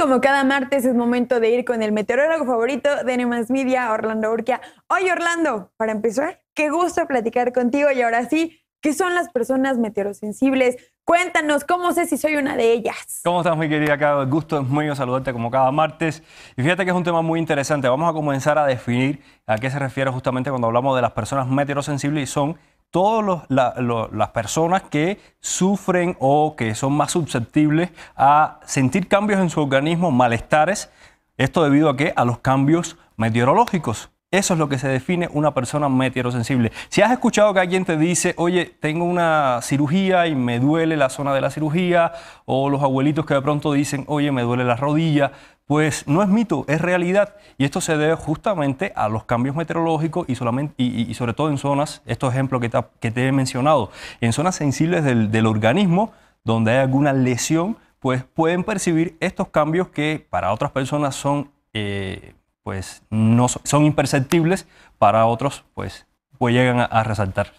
como cada martes es momento de ir con el meteorólogo favorito de Nemas Media, Orlando Urquia. Hoy, Orlando, para empezar, qué gusto platicar contigo y ahora sí, ¿qué son las personas meteorosensibles? Cuéntanos, ¿cómo sé si soy una de ellas? ¿Cómo estás, mi querida Caro? El gusto es mío saludarte como cada martes. Y fíjate que es un tema muy interesante. Vamos a comenzar a definir a qué se refiere justamente cuando hablamos de las personas meteorosensibles y son todas las personas que sufren o que son más susceptibles a sentir cambios en su organismo, malestares, esto debido a que a los cambios meteorológicos. Eso es lo que se define una persona meteorosensible. Si has escuchado que alguien te dice, oye, tengo una cirugía y me duele la zona de la cirugía, o los abuelitos que de pronto dicen, oye, me duele la rodilla, pues no es mito, es realidad. Y esto se debe justamente a los cambios meteorológicos y, sobre todo en zonas, estos ejemplos que te, he mencionado, en zonas sensibles del, organismo donde hay alguna lesión, pues pueden percibir estos cambios que para otras personas son eh, pues no son imperceptibles, para otros pues, pues llegan a, resaltar.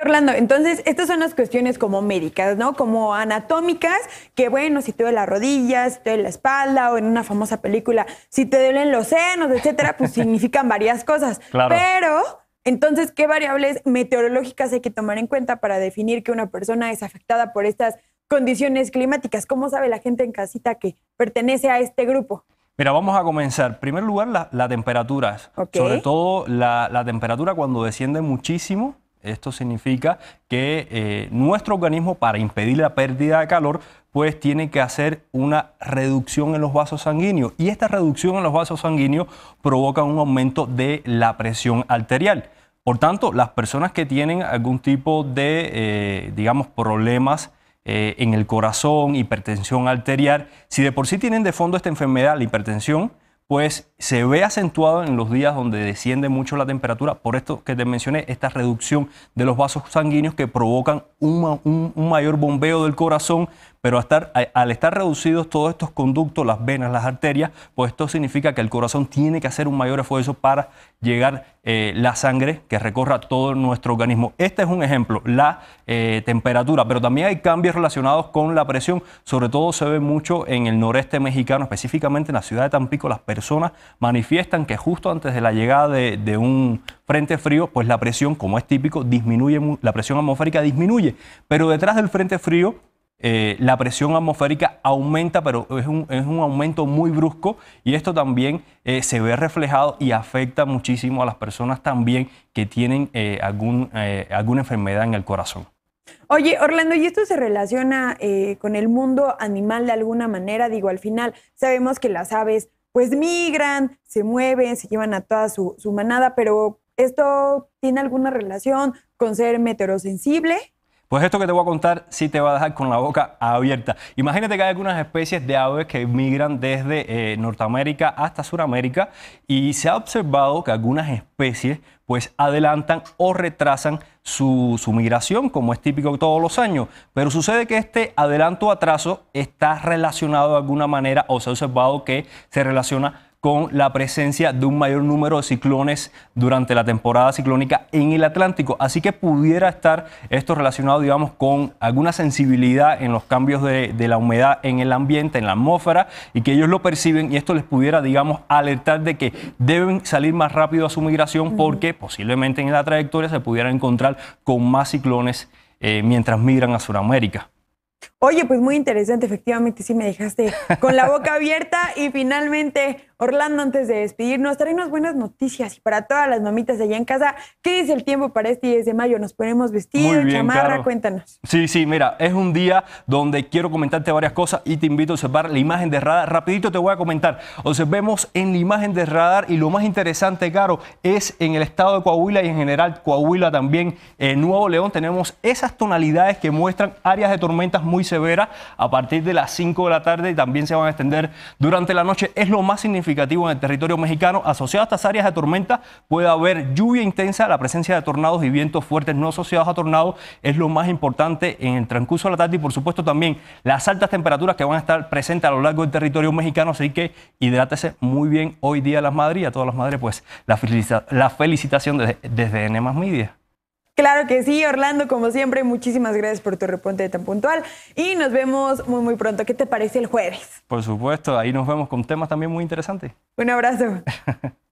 Orlando, entonces estas son las cuestiones como médicas, ¿no? Como anatómicas, que bueno, si te duele la rodilla, si te duele la espalda, o en una famosa película, si te duelen los senos, etcétera, pues significan varias cosas. Claro. Pero, entonces, ¿qué variables meteorológicas hay que tomar en cuenta para definir que una persona es afectada por estas condiciones climáticas? ¿Cómo sabe la gente en casita que pertenece a este grupo? Mira, vamos a comenzar. En primer lugar, la, temperaturas. temperatura. Sobre todo la, temperatura cuando desciende muchísimo. Esto significa que eh, nuestro organismo, para impedir la pérdida de calor, pues tiene que hacer una reducción en los vasos sanguíneos. Y esta reducción en los vasos sanguíneos provoca un aumento de la presión arterial. Por tanto, las personas que tienen algún tipo de, eh, digamos, problemas eh, en el corazón, hipertensión arterial. Si de por sí tienen de fondo esta enfermedad, la hipertensión, pues se ve acentuado en los días donde desciende mucho la temperatura, por esto que te mencioné, esta reducción de los vasos sanguíneos que provocan un, mayor bombeo del corazón, pero al estar reducidos todos estos conductos, las venas, las arterias, pues esto significa que el corazón tiene que hacer un mayor esfuerzo para llegar eh, la sangre que recorra todo nuestro organismo. Este es un ejemplo, la eh, temperatura, pero también hay cambios relacionados con la presión. Sobre todo se ve mucho en el noreste mexicano, específicamente en la ciudad de Tampico, las personas manifiestan que justo antes de la llegada de, de un frente frío, pues la presión, como es típico, disminuye, la presión atmosférica disminuye, pero detrás del frente frío eh, la presión atmosférica aumenta, pero es un, es un, aumento muy brusco y esto también eh, se ve reflejado y afecta muchísimo a las personas también que tienen eh, algún, alguna enfermedad en el corazón. Oye, Orlando, ¿y esto se relaciona con el mundo animal de alguna manera? Digo, al final sabemos que las aves pues migran, se mueven, se llevan a toda su, su manada, pero ¿esto tiene alguna relación con ser meteorosensible? Pues esto que te voy a contar sí te va a dejar con la boca abierta. Imagínate que hay algunas especies de aves que migran desde eh, Norteamérica hasta Sudamérica y se ha observado que algunas especies pues adelantan o retrasan su, su, migración, como es típico todos los años. Pero sucede que este adelanto o atraso está relacionado de alguna manera o se ha observado que se relaciona con la presencia de un mayor número de ciclones durante la temporada ciclónica en el Atlántico. Así que pudiera estar esto relacionado, digamos, con alguna sensibilidad en los cambios de, la humedad en el ambiente, en la atmósfera, y que ellos lo perciben y esto les pudiera, digamos, alertar de que deben salir más rápido a su migración porque posiblemente en la trayectoria se pudieran encontrar con más ciclones eh, mientras migran a Sudamérica. Oye, pues muy interesante, efectivamente sí me dejaste con la boca abierta y finalmente, Orlando, antes de despedirnos, unas buenas noticias y para todas las mamitas allá en casa, ¿qué dice el tiempo para este 10 de mayo? ¿Nos ponemos vestidos, chamarra? Cuéntanos. Sí, sí, mira, es un día donde quiero comentarte varias cosas y te invito a observar la imagen de radar. Rapidito te voy a comentar, observemos en la imagen de radar y lo más interesante, Caro, es en el estado de Coahuila y en general Coahuila también, en eh, Nuevo León, tenemos esas tonalidades que muestran áreas de tormentas muy muy severa a partir de las 5 de la tarde y también se van a extender durante la noche. Es lo más significativo en el territorio mexicano. Asociado a estas áreas de tormenta puede haber lluvia intensa, la presencia de tornados y vientos fuertes no asociados a tornados es lo más importante en el transcurso de la tarde y por supuesto también las altas temperaturas que van a estar presentes a lo largo del territorio mexicano. Así que hidrátese muy bien hoy día a las madres y a todas las madres pues la, felicitación desde, desde Media. Claro que sí, Orlando, como siempre, muchísimas gracias por tu reporte tan puntual y nos vemos muy, muy pronto. ¿Qué te parece el jueves? Por supuesto, ahí nos vemos con temas también muy interesantes. Un abrazo.